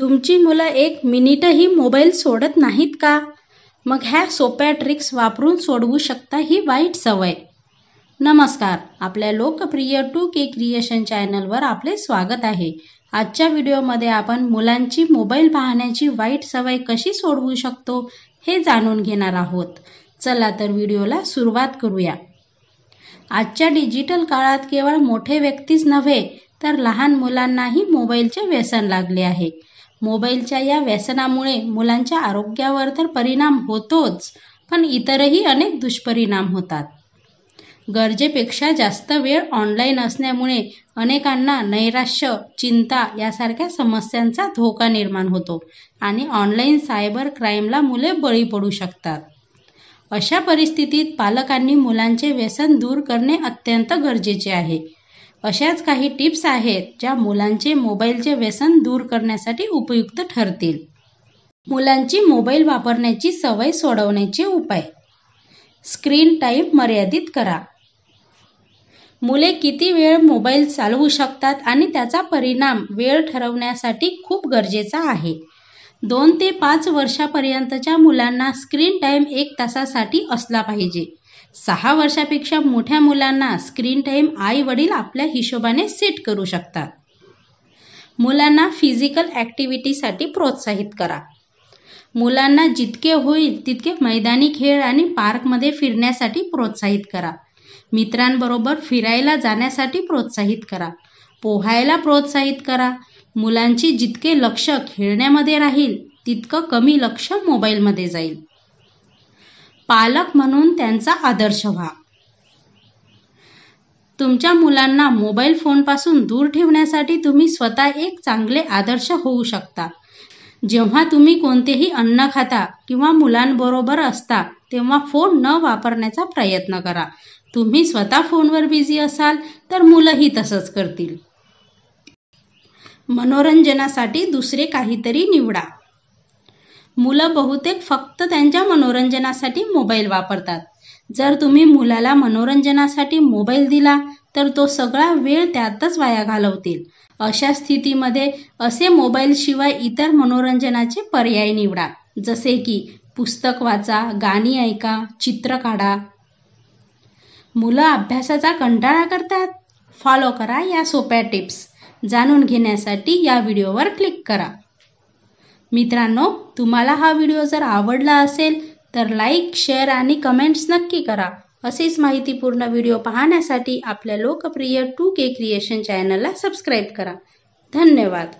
तुमची मुलं एक मिनिटही मोबाईल सोडत नाहीत का मग ह्या सोप्या ट्रिक्स वापरून सोडवू शकता ही वाईट सवय नमस्कार आपल्या लोकप्रिय टू के क्रिएशन चॅनलवर आपले स्वागत आहे आजच्या व्हिडिओमध्ये आपण मुलांची मोबाईल पाहण्याची वाईट सवय कशी सोडवू शकतो हे जाणून घेणार आहोत चला तर व्हिडिओला सुरुवात करूया आजच्या डिजिटल काळात केवळ मोठे व्यक्तीच नव्हे तर लहान मुलांनाही मोबाईलचे व्यसन लागले आहे मोबाईलच्या या व्यसनामुळे मुलांच्या आरोग्यावर तर परिणाम होतोच पण इतरही अनेक दुष्परिणाम होतात गरजेपेक्षा जास्त वेळ ऑनलाईन असल्यामुळे अनेकांना नैराश्य चिंता यासारख्या समस्यांचा धोका निर्माण होतो आणि ऑनलाईन सायबर क्राईमला मुले बळी पडू शकतात अशा परिस्थितीत पालकांनी मुलांचे व्यसन दूर करणे अत्यंत गरजेचे आहे अशाच काही टिप्स आहेत ज्या मुलांचे मोबाईलचे व्यसन दूर करण्यासाठी उपयुक्त ठरतील मुलांची मोबाईल वापरण्याची सवय सोडवण्याचे उपाय स्क्रीन टाईम मर्यादित करा मुले किती वेळ मोबाईल चालवू शकतात आणि त्याचा परिणाम वेळ ठरवण्यासाठी खूप गरजेचा आहे दोन ते पाच वर्षापर्यंतच्या मुलांना स्क्रीन टाईम एक तासासाठी असला पाहिजे सहा वर्षापेक्षा मोठ्या मुलांना स्क्रीन टाईम आई वडील आपल्या हिशोबाने सेट करू शकतात मुलांना फिजिकल ॲक्टिव्हिटीसाठी प्रोत्साहित करा मुलांना जितके होईल तितके मैदानी खेळ आणि पार्कमध्ये फिरण्यासाठी प्रोत्साहित करा मित्रांबरोबर फिरायला जाण्यासाठी प्रोत्साहित करा पोहायला प्रोत्साहित करा मुलांची जितके लक्ष खेळण्यामध्ये राहील तितकं कमी लक्ष मोबाईलमध्ये जाईल पालक म्हणून त्यांचा आदर्श व्हा तुमच्या मुलांना मोबाईल फोनपासून दूर ठेवण्यासाठी तुम्ही स्वतः एक चांगले आदर्श होऊ शकता जेव्हा तुम्ही कोणतेही अन्न खाता किंवा मुलांबरोबर असता तेव्हा फोन न वापरण्याचा प्रयत्न करा तुम्ही स्वतः फोनवर बिझी असाल तर मुलंही तसंच करतील मनोरंजनासाठी दुसरे काहीतरी निवडा मुलं बहुतेक फक्त त्यांच्या मनोरंजनासाठी मोबाईल वापरतात जर तुम्ही मुलाला मनोरंजनासाठी मोबाईल दिला तर तो सगळा वेळ त्यातच वाया घालवतील अशा स्थितीमध्ये असे मोबाईलशिवाय इतर मनोरंजनाचे पर्याय निवडा जसे की पुस्तक वाचा गाणी ऐका चित्र काढा मुलं अभ्यासाचा कंटाळा करतात फॉलो करा या सोप्या टिप्स जाणून घेण्यासाठी या व्हिडिओवर क्लिक करा मित्रांनो तुम्हाला हा व्हिडिओ जर आवडला असेल तर लाईक शेअर आणि कमेंट्स नक्की करा असेच माहितीपूर्ण व्हिडिओ पाहण्यासाठी आपल्या लोकप्रिय टू के क्रिएशन चॅनलला सबस्क्राईब करा धन्यवाद